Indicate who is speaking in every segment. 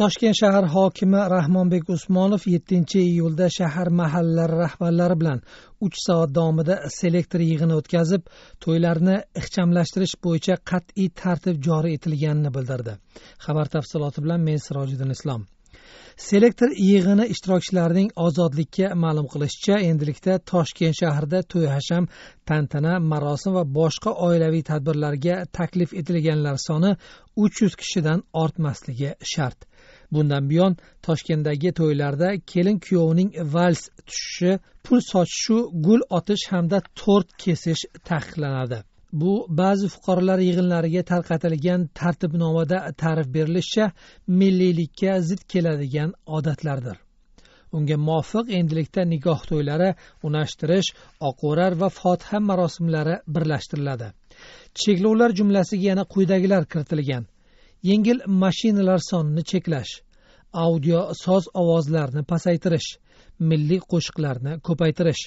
Speaker 1: toshkent shahar hokimi rahmonbek usmonov yettinchi iyulda shahar mahallari rahbarlari bilan uch soat davomida selektor yig'ini o'tkazib to'ylarni ixchamlashtirish bo'yicha qat'iy tartib joriy etilganini bildirdi xabar tafsiloti bilan men sirojiddin islom selektor yig'ini ishtirokchilarining ozodlikka ma'lum qilishicha endilikda toshkent shahrida to'y hasham tantana marosim va boshqa oilaviy tadbirlarga taklif etilganlar soni uch yuz kishidan ortmasligi shart bundan buyon toshkentdagi to'ylarda kelin kuyovning vals tushishi pul sochishu gul otish hamda tort kesish taqiqlanadi bu ba'zi fuqarolar yig'inlariga tarqatilgan tartibnomada ta'rif berilishicha milliylikka zid keladigan odatlardir unga muvofiq endilikda nikoh to'ylari unashtirish oqo'rar va fotiha marosimlari birlashtiriladi cheklovlar jumlasiga yana quyidagilar kiritilgan yengil mashinalar sonini cheklash audio soz ovozlarni pasaytirish milliy qo'shiqlarni ko'paytirish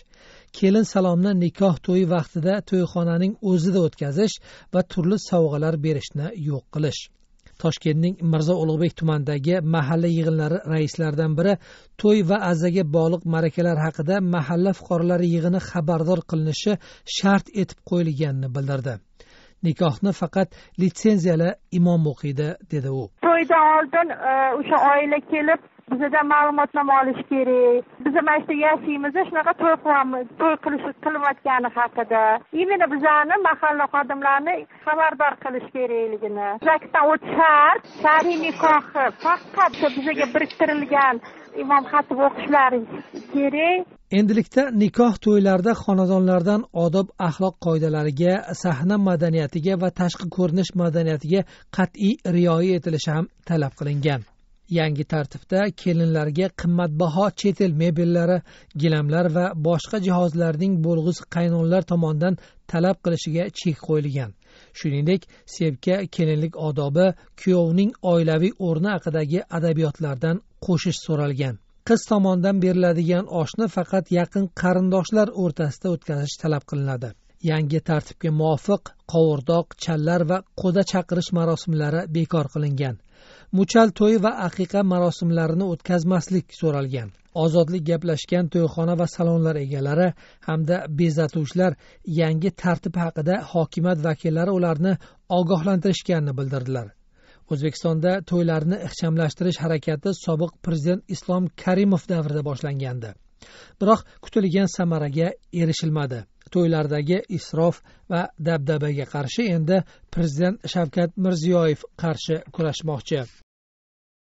Speaker 1: kelin salomni nikoh to'yi vaqtida to'yxonaning o'zida o'tkazish va turli sovg'alar berishni yo'q qilish toshkentning mirzo ulug'bek tumanidagi mahalla yig'inlari raislaridan biri to'y va azaga bog'liq ma'rakalar haqida mahalla fuqarolari yig'ini xabardor qilinishi shart etib qo'yilganini bildirdi nikohni faqat litsenziyali imom o'qiydi dedi u to'ydan oldin e, o'sha oila kelib bizadan ma'lumotnoma olish kerak biz mana shu yashaymiz shunaqa to'y qilamiz to'y qilish qilinayotgani haqida именно bizani mahalla xodimlarini xabardor qilish kerakligini zakdan o'tish shart shariy nikohi faqat bizaga biriktirilgan imom xatib o'qishlari kerak endilikda nikoh to'ylarida xonadonlardan odob axloq qoidalariga sahna madaniyatiga va tashqi ko'rinish madaniyatiga qat'iy rioya etilishi ham talab qilingan yangi tartibda kelinlarga qimmatbaho chet el mebellari gilamlar va boshqa jihozlarning bo'lg'usi qaynonlar tomonidan talab qilishiga chek qo'yilgan shuningdek sevka kelinlik odobi kuyovning oilaviy o'rni haqidagi adabiyotlardan qo'shish so'ralgan qiz tomonidan beriladigan oshni faqat yaqin qarindoshlar o'rtasida o'tkazish talab qilinadi yangi tartibga muvofiq qovurdoq challar va quda chaqirish marosimlari bekor qilingan muchal to'y va aqiqa marosimlarini o'tkazmaslik so'ralgan ozodlik gaplashgan to'yxona va salonlar egalari hamda bezatuvchilar yangi tartib haqida hokimiyat vakillari ularni ogohlantirishganini bildirdilar o'zbekistonda to'ylarni ixchamlashtirish harakati sobiq prezident islom karimov davrida boshlangandi biroq kutilgan samaraga erishilmadi to'ylardagi isrof va dabdabaga qarshi endi prezident shavkat mirziyoyev qarshi kurashmoqchi